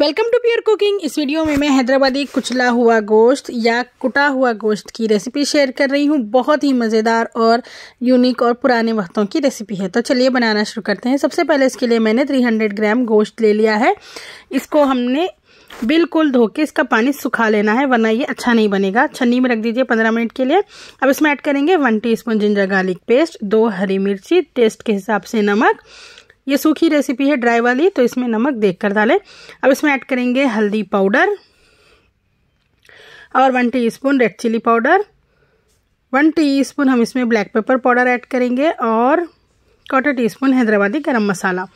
welcome to pure cooking इस video में मैं हैदराबादी कुचला हुआ गोश्त या कुटा हुआ गोश्त की रेसिपी शेयर कर रही हूँ बहुत ही मज़ेदार और यूनिक और पुराने वक्तों की रेसिपी है तो चलिए बनाना शुरू करते हैं सबसे पहले इसके लिए मैंने 300 ग्राम गोश्त ले लिया है इसको हमने बिल्कुल धो के इसका पानी सुखा लेना है वरना ये अच्छा नहीं बनेगा छन्नी में रख दीजिए पंद्रह मिनट के लिए अब इसमें ऐड करेंगे one T ginger garlic paste दो हरी मिर्ची टेस्ट के हिसाब से नमक ये सूखी रेसिपी है ड्राई वाली तो इसमें नमक देख कर डालें अब इसमें ऐड करेंगे हल्दी पाउडर और one teaspoon red chilli powder one teaspoon हम इसमें ब्लैक पेपर पाउडर ऐड करेंगे और क्वार्टर टी स्पून हैदराबादी गर्म मसाला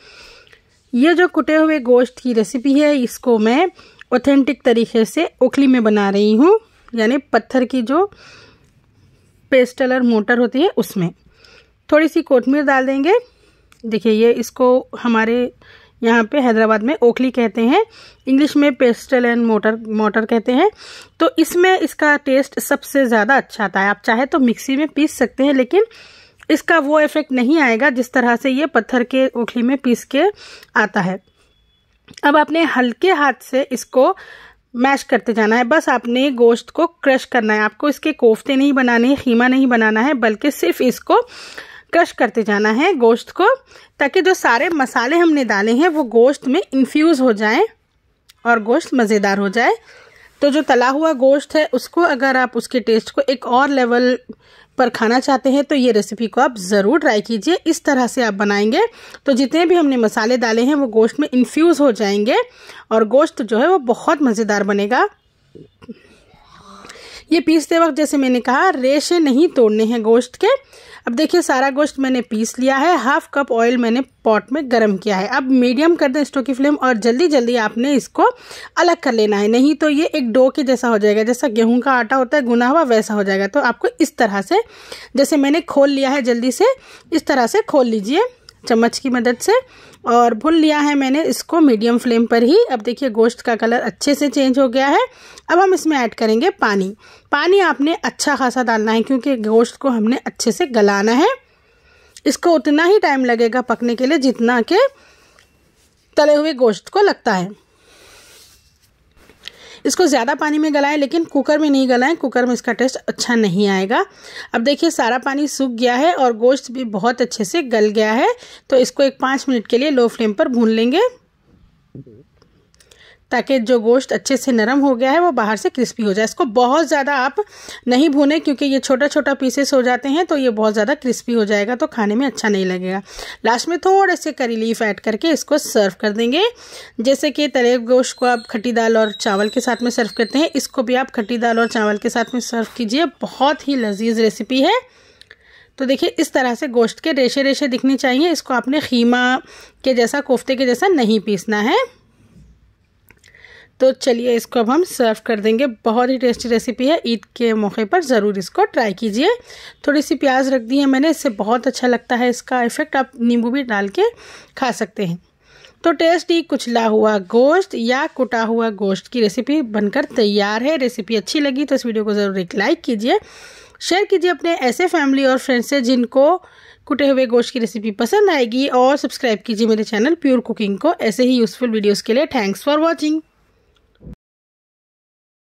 ये जो कुटे हुए गोश्त की रेसिपी है इसको मैं ऑथेंटिक तरीके से ओखली में बना रही हूँ यानी पत्थर की जो पेस्टलर मोटर होती है उसमें थोड़ी सी कोठमीर डाल देंगे देखिए ये इसको हमारे यहाँ पे हैदराबाद में ओखली कहते हैं इंग्लिश में पेस्टल एंड मोटर मोटर कहते हैं तो इसमें इसका टेस्ट सबसे ज़्यादा अच्छा आता है आप चाहे तो मिक्सी में पीस सकते हैं लेकिन इसका वो इफ़ेक्ट नहीं आएगा जिस तरह से ये पत्थर के ओखली में पीस के आता है अब आपने हल्के हाथ से इसको मैश करते जाना है बस आपने गोश्त को क्रश करना है आपको इसके कोफ्ते नहीं बनाने खीमा नहीं बनाना है बल्कि सिर्फ इसको क्रश करते जाना है गोश्त को ताकि जो सारे मसाले हमने डाले हैं वो गोश्त में इन्फ्यूज़ हो जाए और गोश्त मज़ेदार हो जाए तो जो तला हुआ गोश्त है उसको अगर आप उसके टेस्ट को एक और लेवल पर खाना चाहते हैं तो ये रेसिपी को आप ज़रूर ट्राई कीजिए इस तरह से आप बनाएंगे तो जितने भी हमने मसाले डाले हैं वो गोश्त में इन्फ्यूज़ हो जाएंगे और गोश्त जो है वो बहुत मज़ेदार बनेगा ये पीसते वक्त जैसे मैंने कहा रेशे नहीं तोड़ने हैं गोश्त के अब देखिए सारा गोश्त मैंने पीस लिया है हाफ कप ऑयल मैंने पॉट में गर्म किया है अब मीडियम कर दें स्टोव की फ्लेम और जल्दी जल्दी आपने इसको अलग कर लेना है नहीं तो ये एक डो के जैसा हो जाएगा जैसा गेहूं का आटा होता है गुना हुआ वैसा हो जाएगा तो आपको इस तरह से जैसे मैंने खोल लिया है जल्दी से इस तरह से खोल लीजिए चम्मच की मदद से और भून लिया है मैंने इसको मीडियम फ्लेम पर ही अब देखिए गोश्त का कलर अच्छे से चेंज हो गया है अब हम इसमें ऐड करेंगे पानी पानी आपने अच्छा खासा डालना है क्योंकि गोश्त को हमने अच्छे से गलाना है इसको उतना ही टाइम लगेगा पकने के लिए जितना के तले हुए गोश्त को लगता है इसको ज़्यादा पानी में गलाएं लेकिन कुकर में नहीं गलाएं कुकर में इसका टेस्ट अच्छा नहीं आएगा अब देखिए सारा पानी सूख गया है और गोश्त भी बहुत अच्छे से गल गया है तो इसको एक पाँच मिनट के लिए लो फ्लेम पर भून लेंगे ताकि जो गोश्त अच्छे से नरम हो गया है वो बाहर से क्रिस्पी हो जाए इसको बहुत ज़्यादा आप नहीं भूनें क्योंकि ये छोटा छोटा पीसेस हो जाते हैं तो ये बहुत ज़्यादा क्रिस्पी हो जाएगा तो खाने में अच्छा नहीं लगेगा लास्ट में थोड़े से करी लीफ ऐड करके इसको सर्व कर देंगे जैसे कि तले गोश्त को आप खट्टी दाल और चावल के साथ में सर्व करते हैं इसको भी आप खट्टी दाल और चावल के साथ में सर्व कीजिए बहुत ही लजीज रेसिपी है तो देखिए इस तरह से गोश्त के रेशे रेशे दिखने चाहिए इसको आपने खीमा के जैसा कोफ्ते के जैसा नहीं पीसना है तो चलिए इसको अब हम सर्व कर देंगे बहुत ही टेस्टी रेसिपी है ईद के मौके पर ज़रूर इसको ट्राई कीजिए थोड़ी सी प्याज रख दी है मैंने इससे बहुत अच्छा लगता है इसका इफ़ेक्ट आप नींबू भी डाल के खा सकते हैं तो टेस्टी कुचला हुआ गोश्त या कुटा हुआ गोश्त की रेसिपी बनकर तैयार है रेसिपी अच्छी लगी तो इस वीडियो को ज़रूर एक लाइक कीजिए शेयर कीजिए अपने ऐसे फैमिली और फ्रेंड्स से जिनको कुटे हुए गोश्त की रेसिपी पसंद आएगी और सब्सक्राइब कीजिए मेरे चैनल प्योर कुकिंग को ऐसे ही यूज़फुल वीडियोज़ के लिए थैंक्स फॉर वॉचिंग